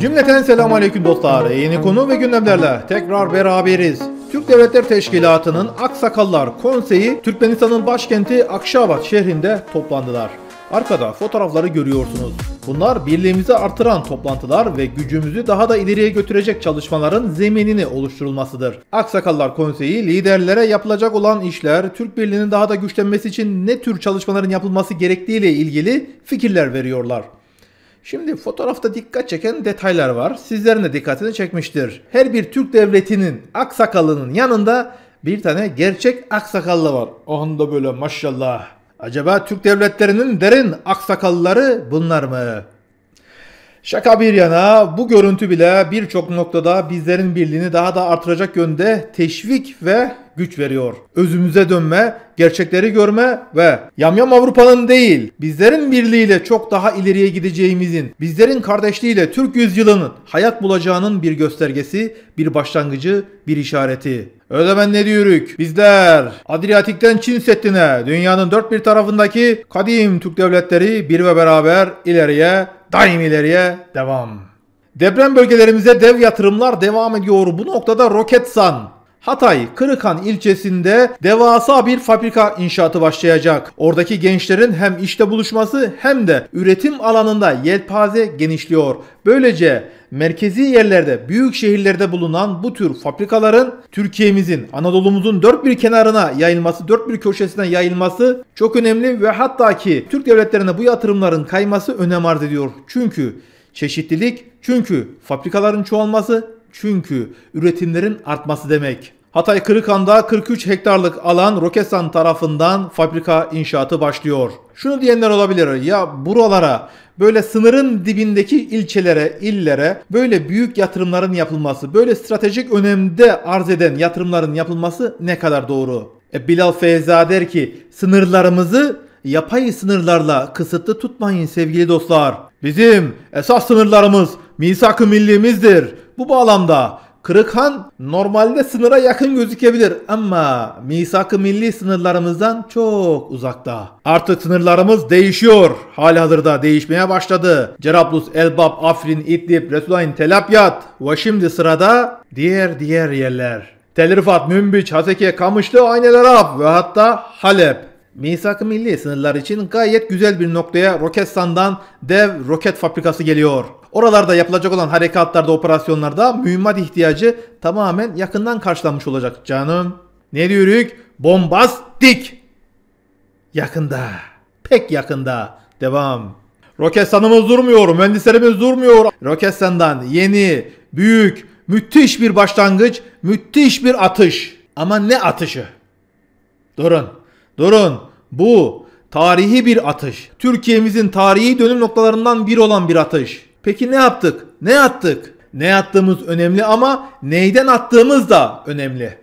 Cümleten selamun aleyküm dostlar. Yeni konu ve gündemlerle tekrar beraberiz. Türk Devletler Teşkilatı'nın Aksakallar Konseyi Türkmenistan'ın başkenti Akşabat şehrinde toplandılar. Arkada fotoğrafları görüyorsunuz. Bunlar birliğimizi artıran toplantılar ve gücümüzü daha da ileriye götürecek çalışmaların zeminini oluşturulmasıdır. Aksakallar Konseyi liderlere yapılacak olan işler Türk Birliği'nin daha da güçlenmesi için ne tür çalışmaların yapılması gerektiğiyle ilgili fikirler veriyorlar. Şimdi fotoğrafta dikkat çeken detaylar var. Sizlerin de dikkatini çekmiştir. Her bir Türk devletinin aksakallının yanında bir tane gerçek aksakallı var. Onun da böyle maşallah Acaba Türk devletlerinin derin aksakalları bunlar mı? Şaka bir yana bu görüntü bile birçok noktada bizlerin birliğini daha da artıracak yönde teşvik ve güç veriyor. Özümüze dönme, gerçekleri görme ve yamyam Avrupa'nın değil, bizlerin birliğiyle çok daha ileriye gideceğimizin, bizlerin kardeşliğiyle Türk yüzyılının hayat bulacağının bir göstergesi, bir başlangıcı, bir işareti ne yürük. Bizler Adriyatik'ten Çin Seddi'ne dünyanın dört bir tarafındaki kadim Türk devletleri bir ve beraber ileriye daim ileriye devam. Deprem bölgelerimize dev yatırımlar devam ediyor. Bu noktada Roketsan Hatay Kırıkan ilçesinde devasa bir fabrika inşaatı başlayacak. Oradaki gençlerin hem işte buluşması hem de üretim alanında yelpaze genişliyor. Böylece merkezi yerlerde, büyük şehirlerde bulunan bu tür fabrikaların Türkiye'mizin, Anadolu'muzun dört bir kenarına yayılması, dört bir köşesine yayılması çok önemli ve hatta ki Türk devletlerine bu yatırımların kayması önem arz ediyor. Çünkü çeşitlilik, çünkü fabrikaların çoğalması çünkü üretimlerin artması demek. Hatay Kırıkan'da 43 hektarlık alan Roketsan tarafından fabrika inşaatı başlıyor. Şunu diyenler olabilir ya buralara böyle sınırın dibindeki ilçelere, illere böyle büyük yatırımların yapılması, böyle stratejik önemde arz eden yatırımların yapılması ne kadar doğru? E Bilal Feyza der ki sınırlarımızı yapay sınırlarla kısıtlı tutmayın sevgili dostlar. Bizim esas sınırlarımız misak-ı millimizdir. Bu bağlamda Kırıkhan normalde sınıra yakın gözükebilir ama misak-ı milli sınırlarımızdan çok uzakta. Artık sınırlarımız değişiyor. Halihazırda değişmeye başladı. Cerablus, Elbap, Afrin, İdlib, Resulayn, Telabyat ve şimdi sırada diğer diğer yerler. Tel Rifat, Münbiç, Haseke, Kamışlı, Aynelerab ve hatta Halep. Misak-ı milli sınırlar için gayet güzel bir noktaya Roketsan'dan dev roket fabrikası geliyor. Oralarda yapılacak olan harekatlarda, operasyonlarda mühimmat ihtiyacı tamamen yakından karşılanmış olacak canım. Ne diyoruz? Bombastik! Yakında. Pek yakında. Devam. Roketsan'ımız durmuyor, mühendislerimiz durmuyor. Roketsan'dan yeni, büyük, müthiş bir başlangıç, müthiş bir atış. Ama ne atışı? Durun, durun. Bu tarihi bir atış. Türkiye'mizin tarihi dönüm noktalarından bir olan bir atış. Peki ne yaptık? Ne attık? Ne attığımız önemli ama neyden attığımız da önemli.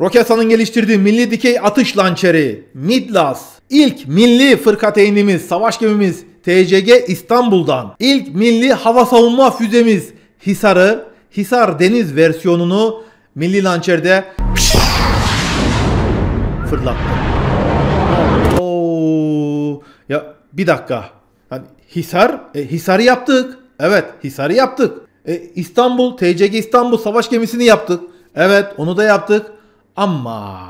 Roketsan'ın geliştirdiği milli dikey atış lançeri Midlas İlk milli fırkateynimiz, savaş gemimiz TCG İstanbul'dan İlk milli hava savunma füzemiz Hisar'ı Hisar Deniz versiyonunu milli lançerde fırlattı. Ya bir dakika. Hani Hisar, e, Hisar'ı yaptık. Evet Hisar'ı yaptık. E, İstanbul, TCG İstanbul savaş gemisini yaptık. Evet onu da yaptık. Ama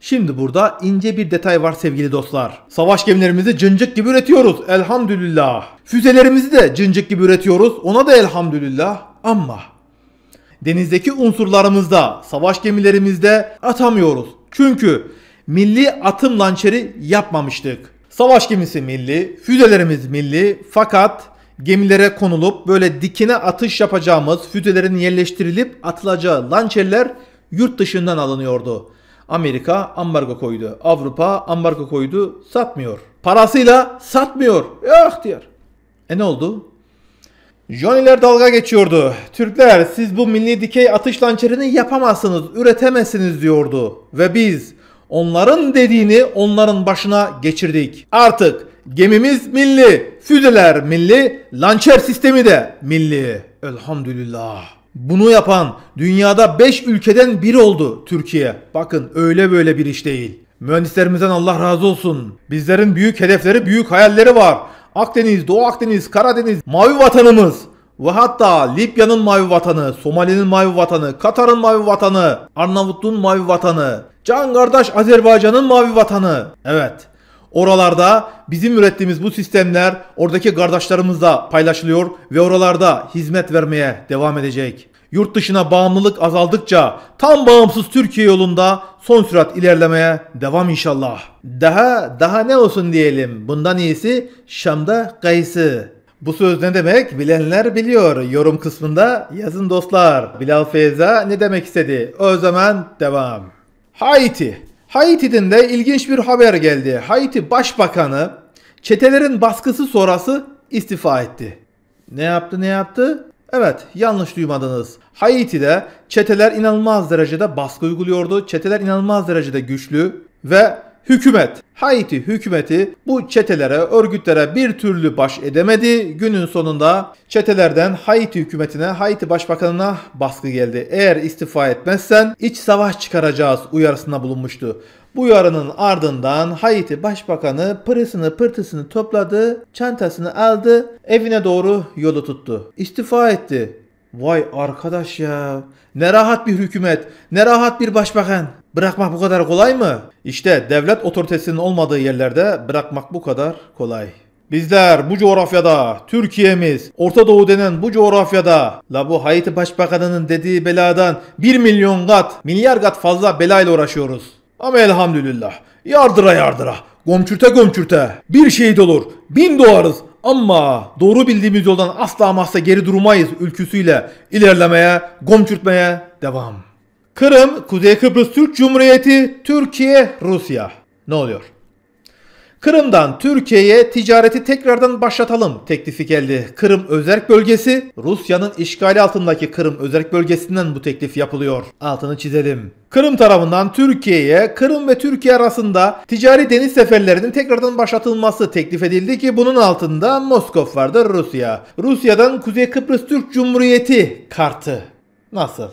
şimdi burada ince bir detay var sevgili dostlar. Savaş gemilerimizi cıncık gibi üretiyoruz elhamdülillah. Füzelerimizi de cıncık gibi üretiyoruz ona da elhamdülillah. Ama denizdeki unsurlarımızda, savaş gemilerimizde atamıyoruz. Çünkü milli atım lançeri yapmamıştık. Savaş gemisi milli, füzelerimiz milli fakat gemilere konulup böyle dikine atış yapacağımız füzelerin yerleştirilip atılacağı lançerler yurt dışından alınıyordu. Amerika ambargo koydu. Avrupa ambargo koydu. Satmıyor. Parasıyla satmıyor. Yok öh diyor. E ne oldu? Johnny'ler dalga geçiyordu. Türkler siz bu milli dikey atış lançerini yapamazsınız, üretemezsiniz diyordu. Ve biz Onların dediğini onların başına geçirdik. Artık gemimiz milli, füzeler milli, lançer sistemi de milli. Elhamdülillah. Bunu yapan dünyada 5 ülkeden biri oldu Türkiye. Bakın öyle böyle bir iş değil. Mühendislerimizden Allah razı olsun. Bizlerin büyük hedefleri, büyük hayalleri var. Akdeniz, Doğu Akdeniz, Karadeniz, mavi vatanımız. Ve hatta Libya'nın mavi vatanı, Somali'nin mavi vatanı, Katar'ın mavi vatanı, Arnavutluğun mavi vatanı, can kardeş Azerbaycan'ın mavi vatanı. Evet. Oralarda bizim ürettiğimiz bu sistemler oradaki kardeşlerimizle paylaşılıyor ve oralarda hizmet vermeye devam edecek. Yurt dışına bağımlılık azaldıkça tam bağımsız Türkiye yolunda son sürat ilerlemeye devam inşallah. Daha daha ne olsun diyelim. Bundan iyisi Şam'da kayısı. Bu söz ne demek bilenler biliyor. Yorum kısmında yazın dostlar. Bilal Feyza ne demek istedi? O zaman devam. Haiti. Haiti'den de ilginç bir haber geldi. Haiti Başbakanı çetelerin baskısı sonrası istifa etti. Ne yaptı ne yaptı? Evet yanlış duymadınız. Haiti'de çeteler inanılmaz derecede baskı uyguluyordu. Çeteler inanılmaz derecede güçlü ve hükümet. Haiti hükümeti bu çetelere, örgütlere bir türlü baş edemedi. Günün sonunda çetelerden Haiti hükümetine, Haiti başbakanına baskı geldi. Eğer istifa etmezsen iç savaş çıkaracağız uyarısında bulunmuştu. Bu uyarının ardından Haiti başbakanı pırısını pırtısını topladı, çantasını aldı, evine doğru yolu tuttu. İstifa etti. Vay arkadaş ya. Ne rahat bir hükümet, ne rahat bir başbakan. Bırakmak bu kadar kolay mı? İşte devlet otoritesinin olmadığı yerlerde bırakmak bu kadar kolay. Bizler bu coğrafyada, Türkiye'miz, Orta Doğu denen bu coğrafyada la bu Haiti Başbakanı'nın dediği beladan 1 milyon kat, milyar kat fazla belayla uğraşıyoruz. Ama elhamdülillah yardıra yardıra, gömçürte gömçürte bir şehit olur, bin doğarız ama doğru bildiğimiz yoldan asla mahsa geri durmayız ülküsüyle ilerlemeye, gom devam. Kırım, Kuzey Kıbrıs Türk Cumhuriyeti, Türkiye, Rusya. Ne oluyor? Kırım'dan Türkiye'ye ticareti tekrardan başlatalım teklifi geldi. Kırım Özerk Bölgesi, Rusya'nın işgali altındaki Kırım Özerk Bölgesi'nden bu teklif yapılıyor. Altını çizelim. Kırım tarafından Türkiye'ye, Kırım ve Türkiye arasında ticari deniz seferlerinin tekrardan başlatılması teklif edildi ki bunun altında Moskov vardı Rusya. Rusya'dan Kuzey Kıbrıs Türk Cumhuriyeti kartı. Nasıl?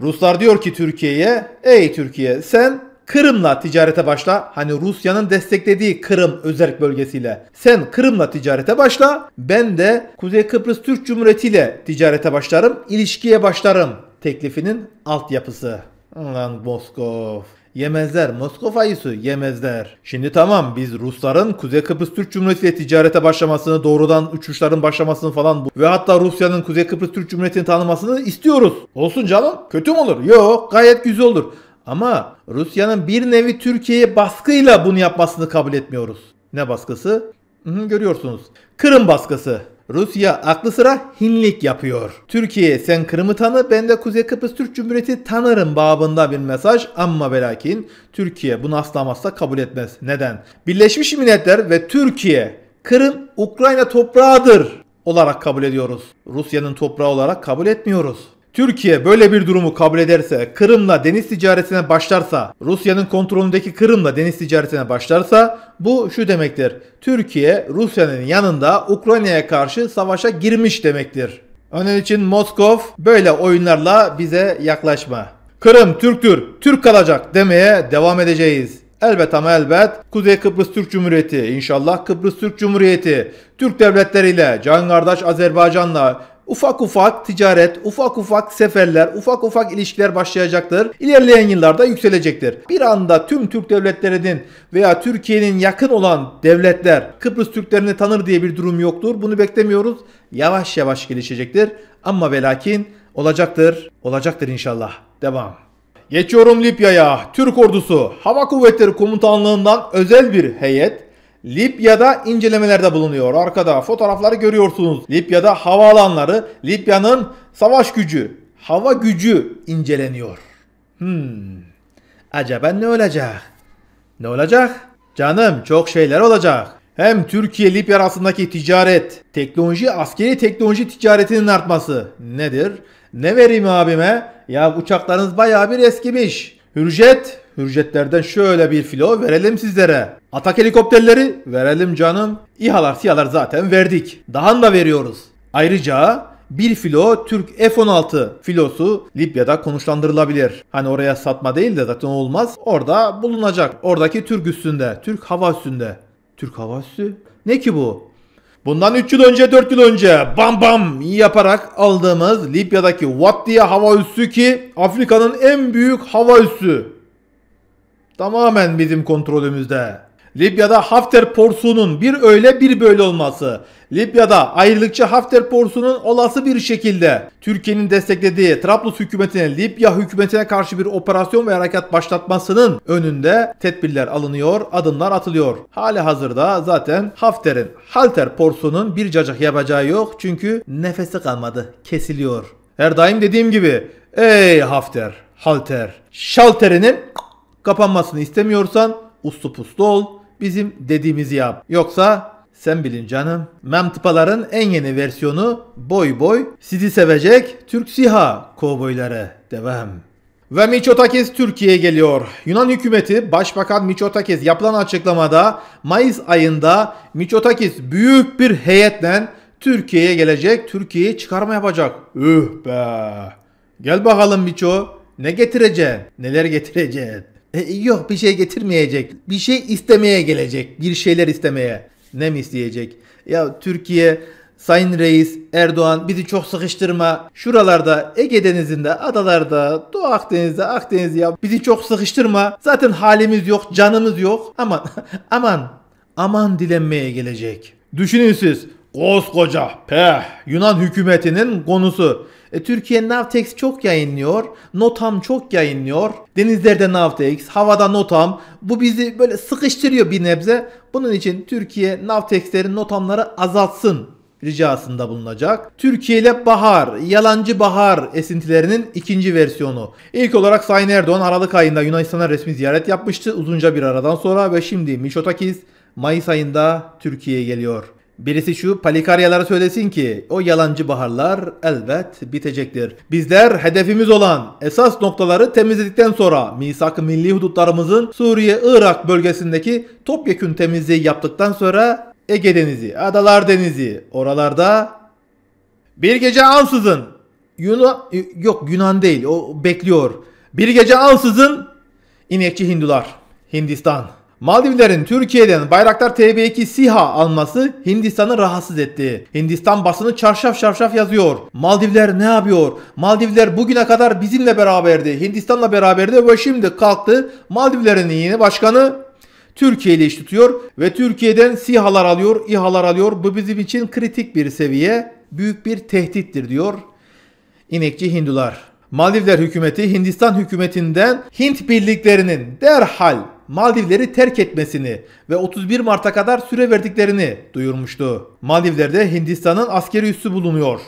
Ruslar diyor ki Türkiye'ye, ey Türkiye sen Kırım'la ticarete başla. Hani Rusya'nın desteklediği Kırım özerk bölgesiyle. Sen Kırım'la ticarete başla. Ben de Kuzey Kıbrıs Türk Cumhuriyeti ile ticarete başlarım. ilişkiye başlarım. Teklifinin altyapısı. Lan Moskov. Yemezler. Moskova ayısı yemezler. Şimdi tamam biz Rusların Kuzey Kıbrıs Türk Cumhuriyeti ile ticarete başlamasını doğrudan uçuşların başlamasını falan bu. ve hatta Rusya'nın Kuzey Kıbrıs Türk Cumhuriyeti'ni tanımasını istiyoruz. Olsun canım. Kötü mü olur? Yok gayet güzel olur. Ama Rusya'nın bir nevi Türkiye'ye baskıyla bunu yapmasını kabul etmiyoruz. Ne baskısı? Hı-hı, görüyorsunuz. Kırım baskısı. Rusya aklı sıra hinlik yapıyor. Türkiye sen Kırım'ı tanı ben de Kuzey Kıbrıs Türk Cumhuriyeti tanırım babında bir mesaj ama ve lakin Türkiye bunu asla asla kabul etmez. Neden? Birleşmiş Milletler ve Türkiye Kırım Ukrayna toprağıdır olarak kabul ediyoruz. Rusya'nın toprağı olarak kabul etmiyoruz. Türkiye böyle bir durumu kabul ederse, Kırım'la deniz ticaretine başlarsa, Rusya'nın kontrolündeki Kırım'la deniz ticaretine başlarsa bu şu demektir. Türkiye Rusya'nın yanında Ukrayna'ya karşı savaşa girmiş demektir. Onun için Moskov böyle oyunlarla bize yaklaşma. Kırım Türktür, Türk kalacak demeye devam edeceğiz. Elbet ama elbet Kuzey Kıbrıs Türk Cumhuriyeti, inşallah Kıbrıs Türk Cumhuriyeti, Türk devletleriyle, can kardeş Azerbaycan'la, ufak ufak ticaret, ufak ufak seferler, ufak ufak ilişkiler başlayacaktır. İlerleyen yıllarda yükselecektir. Bir anda tüm Türk devletlerinin veya Türkiye'nin yakın olan devletler Kıbrıs Türklerini tanır diye bir durum yoktur. Bunu beklemiyoruz. Yavaş yavaş gelişecektir. Ama ve olacaktır. Olacaktır inşallah. Devam. Geçiyorum Libya'ya. Türk ordusu Hava Kuvvetleri Komutanlığından özel bir heyet Libya'da incelemelerde bulunuyor. Arkada fotoğrafları görüyorsunuz. Libya'da havaalanları, Libya'nın savaş gücü, hava gücü inceleniyor. Hmm. Acaba ne olacak? Ne olacak? Canım çok şeyler olacak. Hem Türkiye Libya arasındaki ticaret, teknoloji, askeri teknoloji ticaretinin artması nedir? Ne vereyim abime? Ya uçaklarınız bayağı bir eskimiş. Hürjet, hürjetlerden şöyle bir filo verelim sizlere. Atak helikopterleri verelim canım. İHA'lar SİHA'lar zaten verdik. Daha da veriyoruz. Ayrıca bir filo Türk F-16 filosu Libya'da konuşlandırılabilir. Hani oraya satma değil de zaten olmaz. Orada bulunacak. Oradaki Türk üstünde. Türk hava üstünde. Türk hava üstü? Ne ki bu? Bundan 3 yıl önce 4 yıl önce bam bam yaparak aldığımız Libya'daki Watt diye hava üssü ki Afrika'nın en büyük hava üssü. Tamamen bizim kontrolümüzde. Libya'da Hafter porsuğunun bir öyle bir böyle olması, Libya'da ayrılıkçı Hafter porsuğunun olası bir şekilde Türkiye'nin desteklediği Trablus hükümetine, Libya hükümetine karşı bir operasyon ve harekat başlatmasının önünde tedbirler alınıyor, adımlar atılıyor. Hali hazırda zaten Hafter'in, Halter porsuğunun bir cacık yapacağı yok çünkü nefesi kalmadı, kesiliyor. Her daim dediğim gibi, ey Hafter, Halter, şalterinin kapanmasını istemiyorsan uslu puslu ol bizim dediğimizi yap. Yoksa sen bilin canım. Memtıpaların en yeni versiyonu boy boy sizi sevecek Türk Siha kovboyları. Devam. Ve Miçotakis Türkiye'ye geliyor. Yunan hükümeti Başbakan Miçotakis yapılan açıklamada Mayıs ayında Miçotakis büyük bir heyetle Türkiye'ye gelecek, Türkiye'ye çıkarma yapacak. Üh be. Gel bakalım Miço. Ne getireceksin? Neler getireceksin? E, yok bir şey getirmeyecek. Bir şey istemeye gelecek. Bir şeyler istemeye. Ne mi isteyecek? Ya Türkiye Sayın Reis Erdoğan bizi çok sıkıştırma. Şuralarda Ege Denizi'nde, adalarda, Doğu Akdeniz'de, Akdeniz ya bizi çok sıkıştırma. Zaten halimiz yok, canımız yok. Aman aman aman dilenmeye gelecek. Düşünün siz koskoca peh Yunan hükümetinin konusu e, Türkiye Navtex çok yayınlıyor. Notam çok yayınlıyor. Denizlerde Navtex, havada Notam. Bu bizi böyle sıkıştırıyor bir nebze. Bunun için Türkiye Navtex'lerin notamları azaltsın ricasında bulunacak. Türkiye ile Bahar, Yalancı Bahar esintilerinin ikinci versiyonu. İlk olarak Sayın Erdoğan Aralık ayında Yunanistan'a resmi ziyaret yapmıştı uzunca bir aradan sonra ve şimdi Mişotakis Mayıs ayında Türkiye'ye geliyor. Birisi şu palikaryalara söylesin ki o yalancı baharlar elbet bitecektir. Bizler hedefimiz olan esas noktaları temizledikten sonra misak milli hudutlarımızın Suriye-Irak bölgesindeki topyekün temizliği yaptıktan sonra Ege Denizi, Adalar Denizi oralarda bir gece ansızın Yunan yok Yunan değil o bekliyor. Bir gece ansızın inekçi Hindular Hindistan Maldivlerin Türkiye'den Bayraktar TB2 SİHA alması Hindistan'ı rahatsız etti. Hindistan basını çarşaf çarşaf yazıyor. Maldivler ne yapıyor? Maldivler bugüne kadar bizimle beraberdi. Hindistan'la beraberdi ve şimdi kalktı. Maldivlerin yeni başkanı Türkiye ile iş tutuyor ve Türkiye'den SİHA'lar alıyor, İHA'lar alıyor. Bu bizim için kritik bir seviye, büyük bir tehdittir diyor İnekçi Hindular. Maldivler hükümeti Hindistan hükümetinden Hint birliklerinin derhal Maldivleri terk etmesini ve 31 Mart'a kadar süre verdiklerini duyurmuştu. Maldivler'de Hindistan'ın askeri üssü bulunuyor.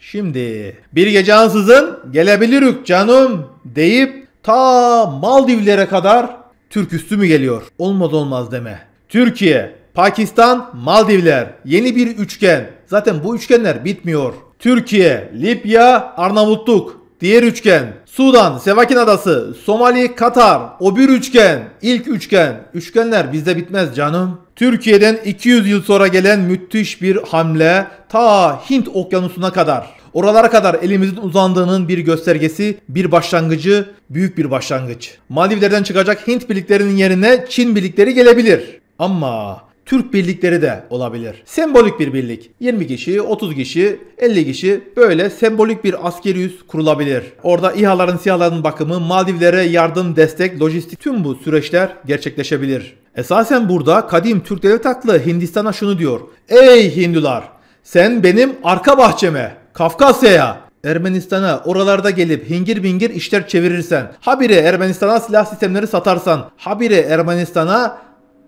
Şimdi bir gece ansızın gelebilirük canım deyip ta Maldivlere kadar Türk üssü mü geliyor? Olmaz olmaz deme. Türkiye, Pakistan, Maldivler yeni bir üçgen. Zaten bu üçgenler bitmiyor. Türkiye, Libya, Arnavutluk Diğer üçgen Sudan, Sevakin Adası, Somali, Katar. O bir üçgen. İlk üçgen. Üçgenler bizde bitmez canım. Türkiye'den 200 yıl sonra gelen müthiş bir hamle ta Hint okyanusuna kadar. Oralara kadar elimizin uzandığının bir göstergesi, bir başlangıcı, büyük bir başlangıç. Maldivlerden çıkacak Hint birliklerinin yerine Çin birlikleri gelebilir. Ama Türk birlikleri de olabilir. Sembolik bir birlik. 20 kişi, 30 kişi, 50 kişi böyle sembolik bir askeri üs kurulabilir. Orada İHA'ların, SİHA'ların bakımı, Maldivlere yardım, destek, lojistik tüm bu süreçler gerçekleşebilir. Esasen burada kadim Türk devlet aklı Hindistan'a şunu diyor. Ey Hindular! Sen benim arka bahçeme, Kafkasya'ya, Ermenistan'a oralarda gelip hingir bingir işler çevirirsen, habire Ermenistan'a silah sistemleri satarsan, habire Ermenistan'a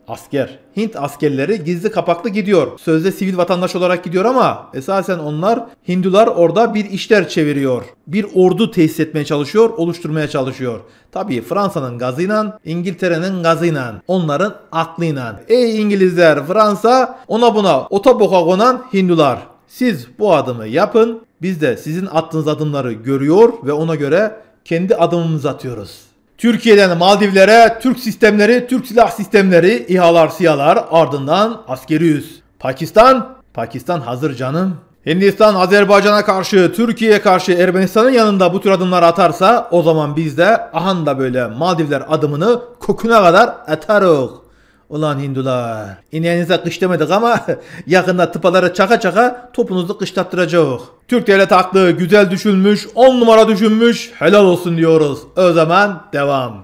asker. Hint askerleri gizli kapaklı gidiyor. Sözde sivil vatandaş olarak gidiyor ama esasen onlar Hindular orada bir işler çeviriyor. Bir ordu tesis etmeye çalışıyor, oluşturmaya çalışıyor. Tabii Fransa'nın gazıyla, İngiltere'nin gazıyla, onların aklıyla. Ey İngilizler, Fransa, ona buna otoboka konan Hindular. Siz bu adımı yapın. Biz de sizin attığınız adımları görüyor ve ona göre kendi adımımızı atıyoruz. Türkiye'den Maldivlere Türk sistemleri, Türk silah sistemleri, İHA'lar, SİHA'lar ardından askeri yüz. Pakistan, Pakistan hazır canım. Hindistan Azerbaycan'a karşı, Türkiye'ye karşı Ermenistan'ın yanında bu tür adımlar atarsa o zaman biz de ahan da böyle Maldivler adımını kokuna kadar atarız. Ulan Hindular, ineğinize kış demedik ama yakında tıpalara çaka çaka topunuzu kışlattıracağız. Türk devlet haklı, güzel düşünmüş, on numara düşünmüş, helal olsun diyoruz. O zaman devam.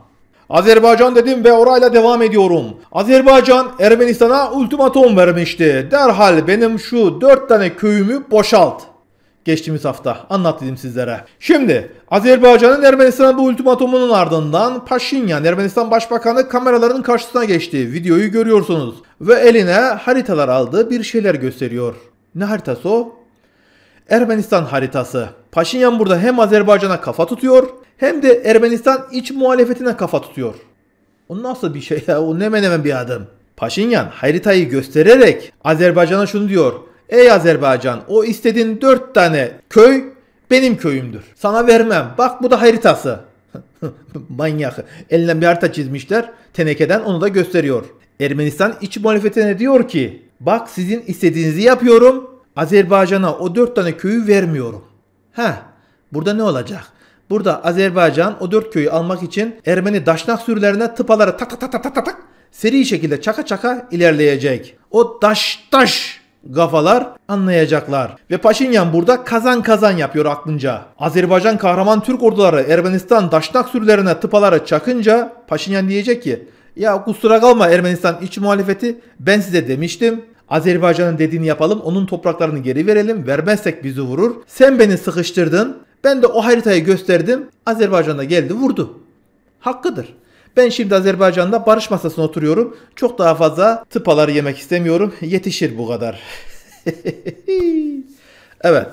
Azerbaycan dedim ve orayla devam ediyorum. Azerbaycan Ermenistan'a ultimatum vermişti. Derhal benim şu dört tane köyümü boşalt geçtiğimiz hafta anlat dedim sizlere. Şimdi Azerbaycan'ın Ermenistan'a bu ultimatomunun ardından Paşinyan Ermenistan Başbakanı kameraların karşısına geçti. Videoyu görüyorsunuz ve eline haritalar aldı bir şeyler gösteriyor. Ne haritası o? Ermenistan haritası. Paşinyan burada hem Azerbaycan'a kafa tutuyor hem de Ermenistan iç muhalefetine kafa tutuyor. O nasıl bir şey ya? O ne menemen bir adım. Paşinyan haritayı göstererek Azerbaycan'a şunu diyor. Ey Azerbaycan o istediğin 4 tane köy benim köyümdür. Sana vermem. Bak bu da haritası. Manyakı. Eline bir harita çizmişler. Tenekeden onu da gösteriyor. Ermenistan iç muhalefetine diyor ki bak sizin istediğinizi yapıyorum. Azerbaycan'a o 4 tane köyü vermiyorum. Ha, burada ne olacak? Burada Azerbaycan o 4 köyü almak için Ermeni daşnak sürülerine tıpaları tak tak tak tak tak tak seri şekilde çaka çaka ilerleyecek. O daş daş gafalar anlayacaklar. Ve Paşinyan burada kazan kazan yapıyor aklınca. Azerbaycan kahraman Türk orduları Ermenistan daşnak sürülerine tıpaları çakınca Paşinyan diyecek ki ya kusura kalma Ermenistan iç muhalefeti ben size demiştim. Azerbaycan'ın dediğini yapalım onun topraklarını geri verelim vermezsek bizi vurur. Sen beni sıkıştırdın ben de o haritayı gösterdim Azerbaycan'a geldi vurdu. Hakkıdır. Ben şimdi Azerbaycan'da barış masasına oturuyorum. Çok daha fazla tıpaları yemek istemiyorum. Yetişir bu kadar. evet.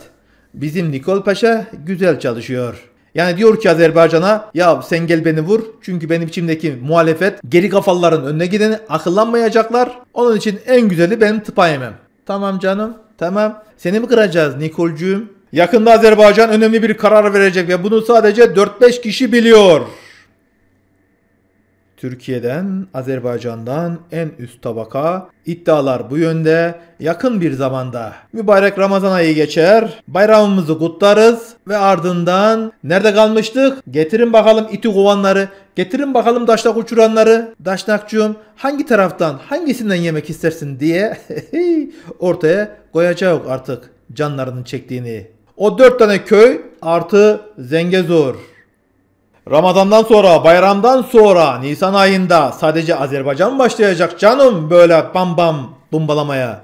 Bizim Nikol Paşa güzel çalışıyor. Yani diyor ki Azerbaycan'a ya sen gel beni vur çünkü benim içimdeki muhalefet geri kafaların önüne gideni akıllanmayacaklar. Onun için en güzeli benim tıpa yemem. Tamam canım tamam seni mi kıracağız Nikolcuğum? Yakında Azerbaycan önemli bir karar verecek ve bunu sadece 4-5 kişi biliyor. Türkiye'den, Azerbaycan'dan en üst tabaka iddialar bu yönde yakın bir zamanda. Mübarek Ramazan ayı geçer, bayramımızı kutlarız ve ardından nerede kalmıştık? Getirin bakalım iti kovanları, getirin bakalım daşlak uçuranları. Daşnakçığım hangi taraftan, hangisinden yemek istersin diye ortaya koyacak artık canlarının çektiğini. O dört tane köy artı Zengezur. Ramazandan sonra, bayramdan sonra, Nisan ayında sadece Azerbaycan başlayacak canım böyle bam bam bombalamaya.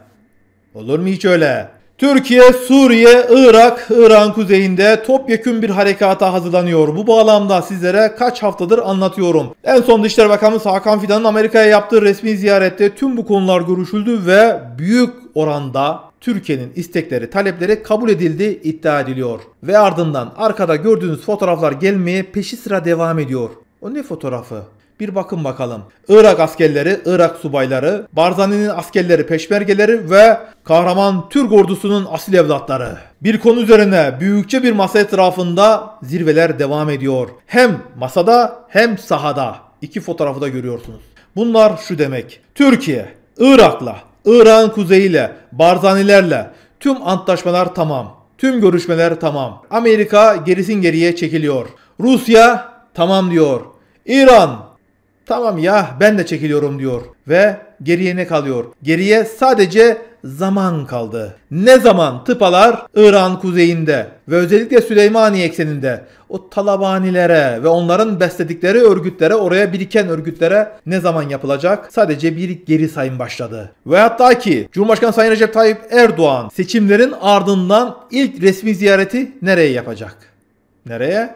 Olur mu hiç öyle? Türkiye, Suriye, Irak, İran kuzeyinde topyekün bir harekata hazırlanıyor. Bu bağlamda sizlere kaç haftadır anlatıyorum. En son Dışişleri Bakanımız Hakan Fidan'ın Amerika'ya yaptığı resmi ziyarette tüm bu konular görüşüldü ve büyük oranda Türkiye'nin istekleri, talepleri kabul edildi iddia ediliyor. Ve ardından arkada gördüğünüz fotoğraflar gelmeye peşi sıra devam ediyor. O ne fotoğrafı? Bir bakın bakalım. Irak askerleri, Irak subayları, Barzani'nin askerleri, peşmergeleri ve kahraman Türk ordusunun asil evlatları. Bir konu üzerine büyükçe bir masa etrafında zirveler devam ediyor. Hem masada hem sahada. iki fotoğrafı da görüyorsunuz. Bunlar şu demek. Türkiye, Irak'la İran kuzeyiyle, Barzanilerle tüm antlaşmalar tamam. Tüm görüşmeler tamam. Amerika gerisin geriye çekiliyor. Rusya tamam diyor. İran tamam ya ben de çekiliyorum diyor. Ve geriye ne kalıyor? Geriye sadece zaman kaldı. Ne zaman tıpalar İran kuzeyinde ve özellikle Süleymaniye ekseninde o Talabanilere ve onların besledikleri örgütlere, oraya biriken örgütlere ne zaman yapılacak? Sadece bir geri sayım başladı. Ve hatta ki Cumhurbaşkanı Sayın Recep Tayyip Erdoğan seçimlerin ardından ilk resmi ziyareti nereye yapacak? Nereye?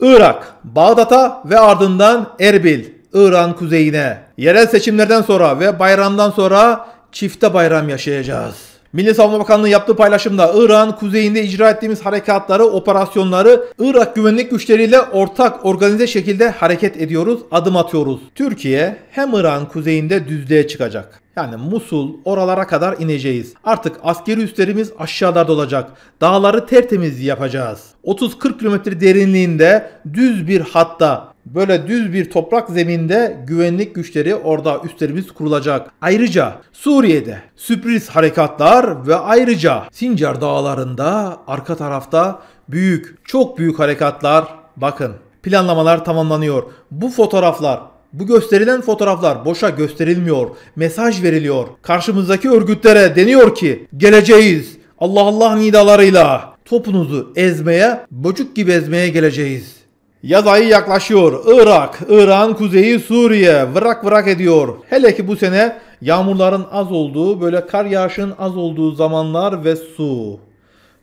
Irak, Bağdat'a ve ardından Erbil, İran kuzeyine. Yerel seçimlerden sonra ve bayramdan sonra çifte bayram yaşayacağız. Milli Savunma Bakanlığı yaptığı paylaşımda İran kuzeyinde icra ettiğimiz harekatları, operasyonları Irak güvenlik güçleriyle ortak organize şekilde hareket ediyoruz, adım atıyoruz. Türkiye hem İran kuzeyinde düzlüğe çıkacak. Yani Musul oralara kadar ineceğiz. Artık askeri üslerimiz aşağılarda olacak. Dağları tertemiz yapacağız. 30-40 kilometre derinliğinde düz bir hatta Böyle düz bir toprak zeminde güvenlik güçleri orada üstlerimiz kurulacak. Ayrıca Suriye'de sürpriz harekatlar ve ayrıca Sincar dağlarında arka tarafta büyük, çok büyük harekatlar. Bakın planlamalar tamamlanıyor. Bu fotoğraflar bu gösterilen fotoğraflar boşa gösterilmiyor. Mesaj veriliyor. Karşımızdaki örgütlere deniyor ki geleceğiz. Allah Allah nidalarıyla topunuzu ezmeye, bocuk gibi ezmeye geleceğiz. Yaz ayı yaklaşıyor. Irak, İran, kuzeyi Suriye vırak vırak ediyor. Hele ki bu sene yağmurların az olduğu, böyle kar yağışın az olduğu zamanlar ve su.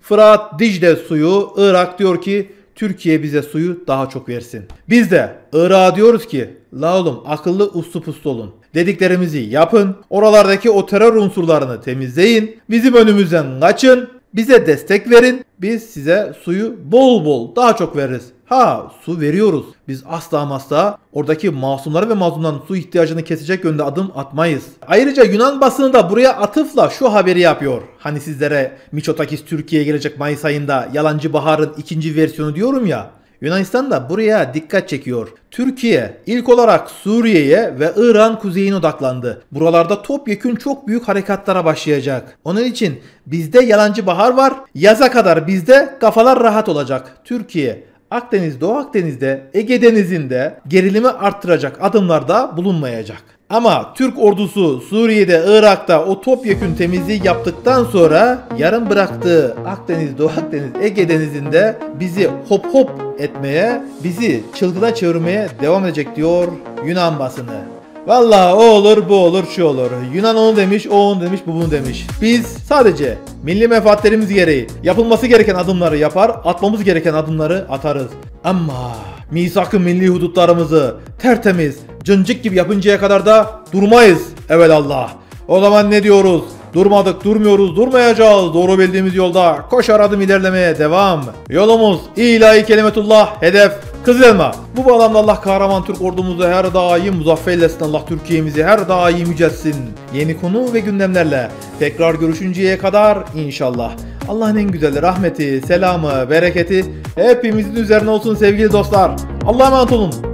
Fırat Dicle suyu Irak diyor ki Türkiye bize suyu daha çok versin. Biz de Irak'a diyoruz ki la oğlum akıllı uslu puslu olun. Dediklerimizi yapın. Oralardaki o terör unsurlarını temizleyin. Bizim önümüzden kaçın. Bize destek verin. Biz size suyu bol bol daha çok veririz. Ha su veriyoruz. Biz asla asla oradaki masumları ve mazlumların su ihtiyacını kesecek yönde adım atmayız. Ayrıca Yunan basını da buraya atıfla şu haberi yapıyor. Hani sizlere Miçotakis Türkiye'ye gelecek Mayıs ayında yalancı baharın ikinci versiyonu diyorum ya. Yunanistan da buraya dikkat çekiyor. Türkiye ilk olarak Suriye'ye ve İran kuzeyine odaklandı. Buralarda topyekün çok büyük harekatlara başlayacak. Onun için bizde yalancı bahar var. Yaza kadar bizde kafalar rahat olacak. Türkiye Akdeniz, Doğu Akdeniz'de, Ege Denizi'nde gerilimi arttıracak adımlarda bulunmayacak. Ama Türk ordusu Suriye'de, Irak'ta o topyekün temizliği yaptıktan sonra yarım bıraktığı Akdeniz, Doğu Akdeniz, Ege Denizi'nde bizi hop hop etmeye, bizi çılgına çevirmeye devam edecek diyor Yunan basını. Valla o olur bu olur şu olur. Yunan onu demiş, o onu demiş, bu bunu demiş. Biz sadece milli menfaatlerimiz gereği yapılması gereken adımları yapar, atmamız gereken adımları atarız. Ama misak-ı milli hudutlarımızı tertemiz, Cıncık gibi yapıncaya kadar da durmayız. Evet Allah. O zaman ne diyoruz? Durmadık, durmuyoruz, durmayacağız. Doğru bildiğimiz yolda koşar adım ilerlemeye devam. Yolumuz ilahi kelimetullah, hedef Kızılma. Elma. Bu bağlamda Allah kahraman Türk ordumuzu her daim muzaffer eylesin. Allah Türkiye'mizi her daim yücelsin. Yeni konu ve gündemlerle tekrar görüşünceye kadar inşallah. Allah'ın en güzeli rahmeti, selamı, bereketi hepimizin üzerine olsun sevgili dostlar. Allah'a emanet olun.